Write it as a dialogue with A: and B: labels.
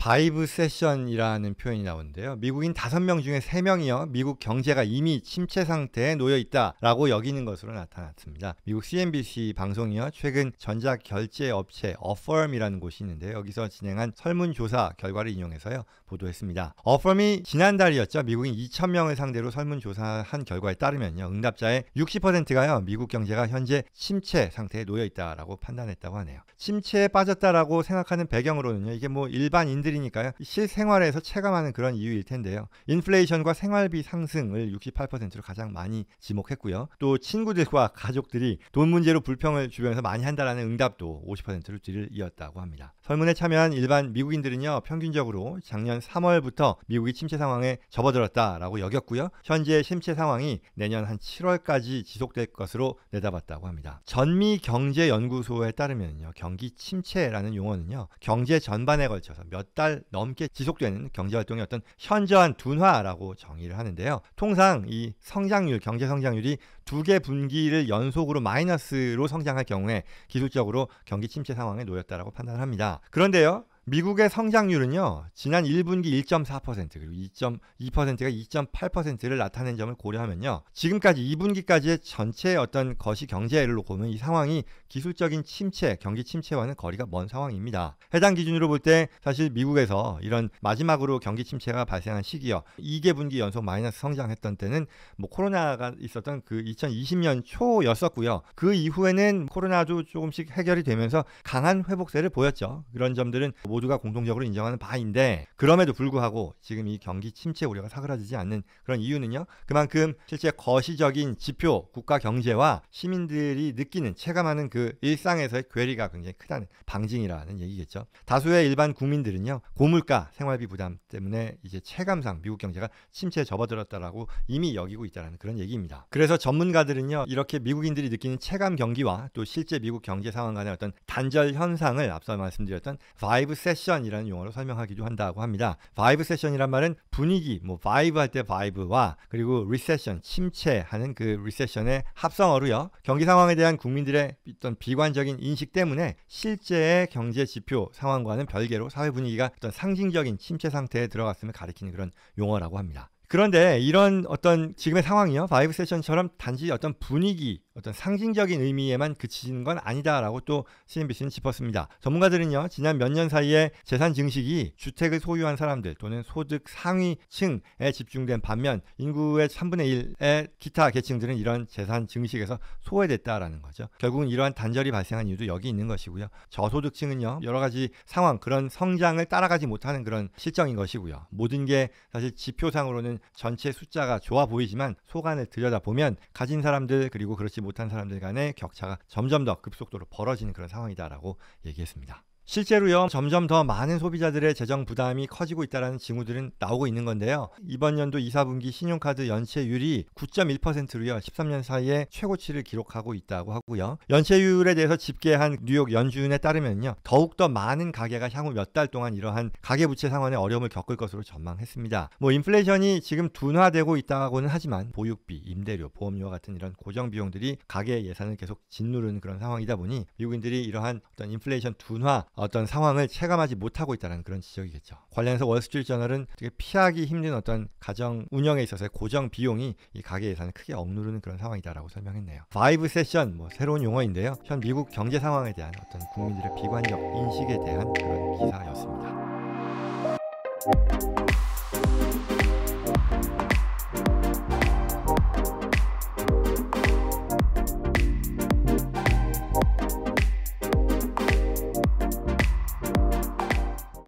A: 바이브 세션이라는 표현이 나오는데요. 미국인 5명 중에 3명이요. 미국 경제가 이미 침체 상태에 놓여 있다라고 여기는 것으로 나타났습니다. 미국 CNBC 방송이요. 최근 전자 결제 업체 어펌이라는 곳이 있는데 여기서 진행한 설문조사 결과를 인용해서요. 보도했습니다. 어펌이 지난달이었죠. 미국인 2,000명을 상대로 설문조사한 결과에 따르면요. 응답자의 60%가요. 미국 경제가 현재 침체 상태에 놓여 있다라고 판단했다고 하네요. 침체에 빠졌다라고 생각하는 배경으로는요. 이게 뭐 일반인들 해드리니까요. 실생활에서 체감하는 그런 이유일 텐데요. 인플레이션과 생활비 상승을 68%로 가장 많이 지목했고요. 또 친구들과 가족들이 돈 문제로 불평을 주변에서 많이 한다라는 응답도 50%를 이었다고 합니다. 설문에 참여한 일반 미국인들은요. 평균적으로 작년 3월부터 미국이 침체 상황에 접어들었다라고 여겼고요. 현재 침체 상황이 내년 한 7월까지 지속될 것으로 내다봤다고 합니다. 전미 경제연구소에 따르면요. 경기 침체라는 용어는요. 경제 전반에 걸쳐서 몇달 넘게 지속되는 경제활동의 어떤 현저한 둔화라고 정의를 하는데요. 통상 이 성장률, 경제 성장률이 두 개 분기를 연속으로 마이너스로 성장할 경우에 기술적으로 경기 침체 상황에 놓였다고 판단을 합니다. 그런데요. 미국의 성장률은요, 지난 1분기 1.4% 그리고 2.2%가 2.8%를 나타낸 점을 고려하면요, 지금까지 2분기까지의 전체 어떤 거시 경제를 놓고 보면 이 상황이 기술적인 침체, 경기 침체와는 거리가 먼 상황입니다. 해당 기준으로 볼 때 사실 미국에서 이런 마지막으로 경기 침체가 발생한 시기요, 2개 분기 연속 마이너스 성장했던 때는 뭐 코로나가 있었던 그 2020년 초였었고요, 그 이후에는 코로나도 조금씩 해결이 되면서 강한 회복세를 보였죠. 그런 점들은 모 모두가 공통적으로 인정하는 바인데 그럼에도 불구하고 지금 이 경기 침체 우려가 사그라지지 않는 그런 이유는요. 그만큼 실제 거시적인 지표 국가 경제와 시민들이 느끼는 체감하는 그 일상에서의 괴리가 굉장히 크다는 방증이라는 얘기겠죠. 다수의 일반 국민들은요. 고물가 생활비 부담 때문에 이제 체감상 미국 경제가 침체에 접어들었다라고 이미 여기고 있다라는 그런 얘기입니다. 그래서 전문가들은요. 이렇게 미국인들이 느끼는 체감 경기와 또 실제 미국 경제 상황 간의 어떤 단절 현상을 앞서 말씀드렸던 바이브 세션이라는 용어로 설명하기도 한다고 합니다. 바이브 세션이란 말은 분위기, 뭐 바이브 할때 바이브와 그리고 리세션, 침체하는 그 리세션의 합성어로요. 경기 상황에 대한 국민들의 어떤 비관적인 인식 때문에 실제의 경제 지표 상황과는 별개로 사회 분위기가 어떤 상징적인 침체 상태에 들어갔음을 가리키는 그런 용어라고 합니다. 그런데 이런 어떤 지금의 상황이요. 바이브 세션처럼 단지 어떤 분위기 어떤 상징적인 의미에만 그치는 건 아니다라고 또 CNBC는 짚었습니다. 전문가들은요, 지난 몇 년 사이에 재산 증식이 주택을 소유한 사람들 또는 소득 상위층에 집중된 반면 인구의 3분의 1의 기타 계층들은 이런 재산 증식에서 소외됐다라는 거죠. 결국은 이러한 단절이 발생한 이유도 여기 있는 것이고요. 저소득층은요, 여러 가지 상황, 그런 성장을 따라가지 못하는 그런 실정인 것이고요. 모든 게 사실 지표상으로는 전체 숫자가 좋아 보이지만 소관을 들여다보면 가진 사람들 그리고 그렇지 못한 못한 사람들 간의 격차가 점점 더 급속도로 벌어지는 그런 상황이다라고 얘기했습니다. 실제로요 점점 더 많은 소비자들의 재정 부담이 커지고 있다는 징후들은 나오고 있는 건데요. 이번 연도 2, 4분기 신용카드 연체율이 9.1%로요 13년 사이에 최고치를 기록하고 있다고 하고요. 연체율에 대해서 집계한 뉴욕 연준에 따르면요 더욱더 많은 가게가 향후 몇 달 동안 이러한 가계부채 상황에 어려움을 겪을 것으로 전망했습니다. 뭐 인플레이션이 지금 둔화되고 있다고는 하지만 보육비, 임대료, 보험료와 같은 이런 고정 비용들이 가계 예산을 계속 짓누르는 그런 상황이다 보니 미국인들이 이러한 어떤 인플레이션 둔화 어, 어떤 상황을 체감하지 못하고 있다는 그런 지적이겠죠. 관련해서 월스트리트저널은 피하기 힘든 어떤 가정 운영에 있어서의 고정 비용이 이 가계 예산을 크게 억누르는 그런 상황이다라고 설명했네요. 5 세션 뭐 새로운 용어인데요. 현 미국 경제 상황에 대한 어떤 국민들의 비관적 인식에 대한 그런 기사였습니다.